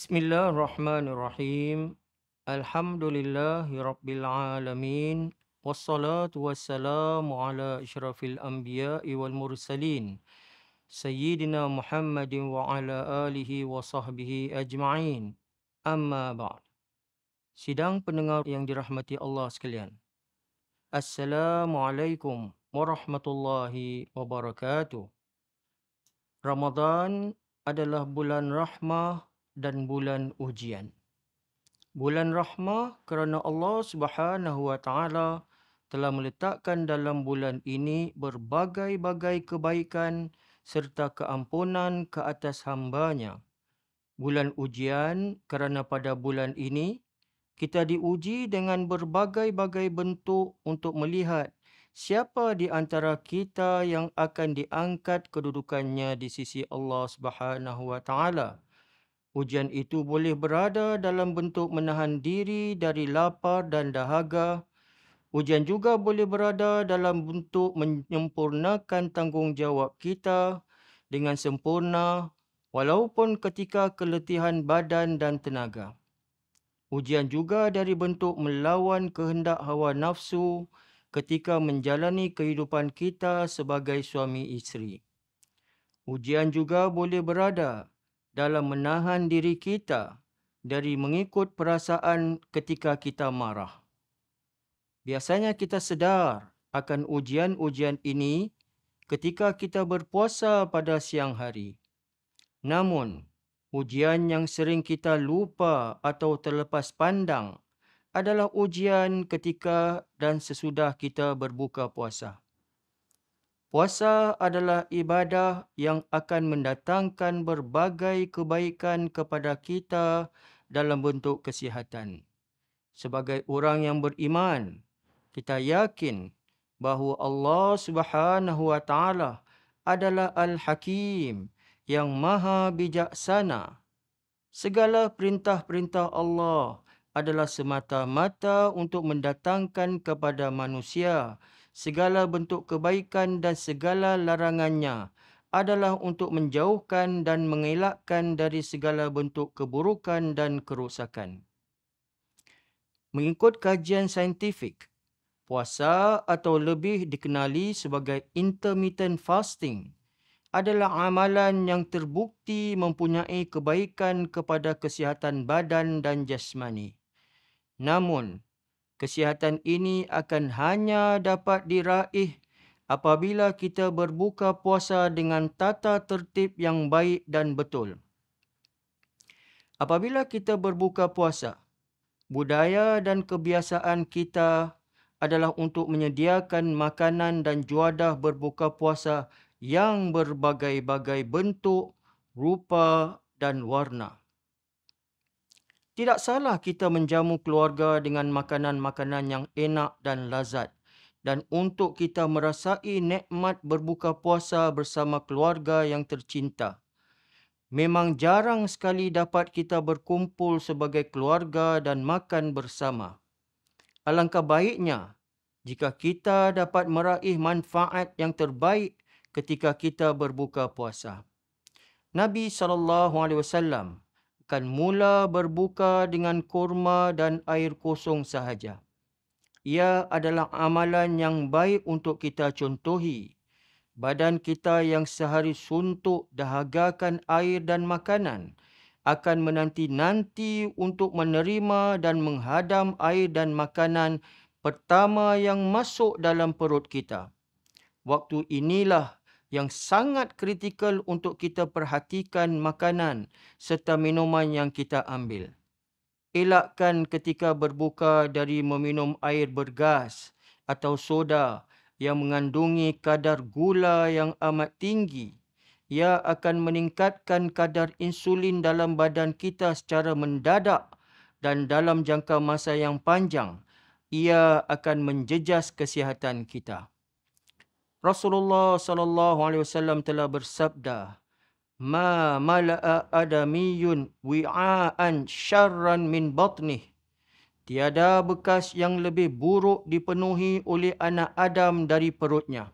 Bismillahirrahmanirrahim. Alhamdulillahirabbil alamin. Wassalatu wassalamu ala asyrafil anbiya wal mursalin. Sayyidina Muhammadin wa ala alihi wa sahbihi ajma'in. Amma ba'd. Sidang pendengar yang dirahmati Allah sekalian. Assalamualaikum warahmatullahi wabarakatuh. Ramadhan adalah bulan rahmah dan bulan ujian. Bulan rahmah kerana Allah Subhanahu wa taala telah meletakkan dalam bulan ini berbagai-bagai kebaikan serta keampunan ke atas hambanya. Bulan ujian kerana pada bulan ini, kita diuji dengan berbagai-bagai bentuk untuk melihat siapa di antara kita yang akan diangkat kedudukannya di sisi Allah Subhanahu wa taala. Ujian itu boleh berada dalam bentuk menahan diri dari lapar dan dahaga. Ujian juga boleh berada dalam bentuk menyempurnakan tanggungjawab kita dengan sempurna walaupun ketika keletihan badan dan tenaga. Ujian juga dari bentuk melawan kehendak hawa nafsu ketika menjalani kehidupan kita sebagai suami isteri. Ujian juga boleh berada dalam menahan diri kita dari mengikut perasaan ketika kita marah. Biasanya kita sedar akan ujian-ujian ini ketika kita berpuasa pada siang hari. Namun, ujian yang sering kita lupa atau terlepas pandang adalah ujian ketika dan sesudah kita berbuka puasa. Puasa adalah ibadah yang akan mendatangkan berbagai kebaikan kepada kita dalam bentuk kesihatan. Sebagai orang yang beriman, kita yakin bahawa Allah Subhanahu Wa Taala adalah Al-Hakim yang Maha Bijaksana. Segala perintah-perintah Allah adalah semata-mata untuk mendatangkan kepada manusia segala bentuk kebaikan dan segala larangannya adalah untuk menjauhkan dan mengelakkan dari segala bentuk keburukan dan kerosakan. Mengikut kajian saintifik, puasa atau lebih dikenali sebagai intermittent fasting adalah amalan yang terbukti mempunyai kebaikan kepada kesihatan badan dan jasmani. Namun, Kesihatan ini akan hanya dapat diraih apabila kita berbuka puasa dengan tata tertib yang baik dan betul. Apabila kita berbuka puasa, budaya dan kebiasaan kita adalah untuk menyediakan makanan dan juadah berbuka puasa yang berbagai-bagai bentuk, rupa dan warna. Tidak salah kita menjamu keluarga dengan makanan-makanan yang enak dan lazat. Dan untuk kita merasai nikmat berbuka puasa bersama keluarga yang tercinta. Memang jarang sekali dapat kita berkumpul sebagai keluarga dan makan bersama. Alangkah baiknya jika kita dapat meraih manfaat yang terbaik ketika kita berbuka puasa. Nabi saw akan mula berbuka dengan kurma dan air kosong sahaja. Ia adalah amalan yang baik untuk kita contohi. Badan kita yang sehari suntuk dahagakan air dan makanan akan menanti-nanti untuk menerima dan menghadam air dan makanan pertama yang masuk dalam perut kita. Waktu inilah yang sangat kritikal untuk kita perhatikan makanan serta minuman yang kita ambil. Elakkan ketika berbuka dari meminum air bergas atau soda yang mengandungi kadar gula yang amat tinggi. Ia akan meningkatkan kadar insulin dalam badan kita secara mendadak dan dalam jangka masa yang panjang. Ia akan menjejas kesihatan kita. Rasulullah sallallahu alaihi wasallam telah bersabda ma mala'a adamiyun wi'aan syarran min batnih tiada bekas yang lebih buruk dipenuhi oleh anak Adam dari perutnya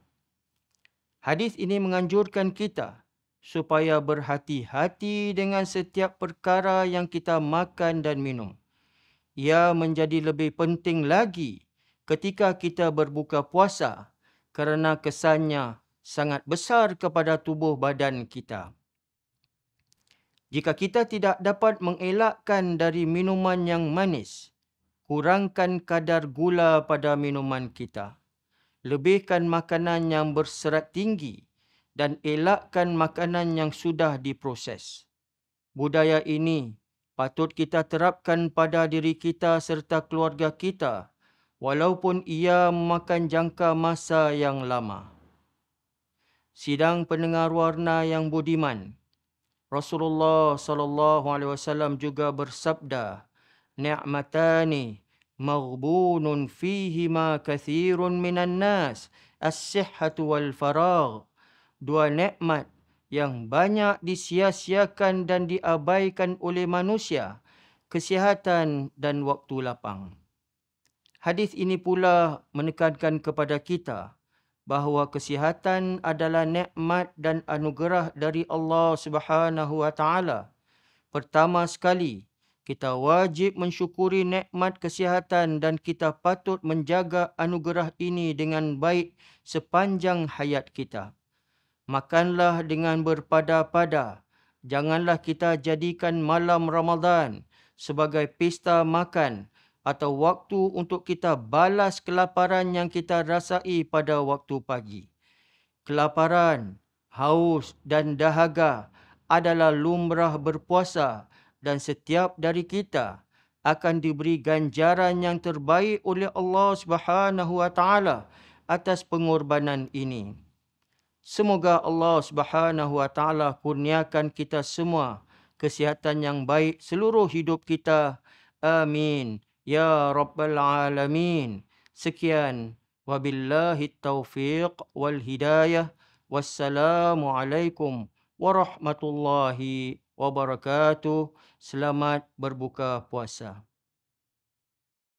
Hadis ini menganjurkan kita supaya berhati-hati dengan setiap perkara yang kita makan dan minum ia menjadi lebih penting lagi ketika kita berbuka puasa kerana kesannya sangat besar kepada tubuh badan kita. Jika kita tidak dapat mengelakkan dari minuman yang manis, kurangkan kadar gula pada minuman kita. Lebihkan makanan yang berserat tinggi dan elakkan makanan yang sudah diproses. Budaya ini patut kita terapkan pada diri kita serta keluarga kita walaupun ia memakan jangka masa yang lama. Sidang pendengar warna yang budiman. Rasulullah sallallahu alaihi wasallam juga bersabda, "Ni'matani maghbunun fihi ma kathirun minan nas, as-sihhatu wal faragh." Dua nikmat yang banyak disia-siakan dan diabaikan oleh manusia, kesihatan dan waktu lapang. Hadis ini pula menekankan kepada kita bahawa kesihatan adalah nikmat dan anugerah dari Allah Subhanahu wa taala. Pertama sekali, kita wajib mensyukuri nikmat kesihatan dan kita patut menjaga anugerah ini dengan baik sepanjang hayat kita. Makanlah dengan berpada-pada. Janganlah kita jadikan malam Ramadan sebagai pesta makan atau waktu untuk kita balas kelaparan yang kita rasai pada waktu pagi. Kelaparan, haus dan dahaga adalah lumrah berpuasa dan setiap dari kita akan diberi ganjaran yang terbaik oleh Allah Subhanahu wa taala atas pengorbanan ini. Semoga Allah Subhanahu wa taala kurniakan kita semua kesihatan yang baik seluruh hidup kita. Amin. Ya Rabbal Alamin. Sekian. Wabillahi taufiq wal hidayah. Wassalamualaikum warahmatullahi wabarakatuh. Selamat berbuka puasa.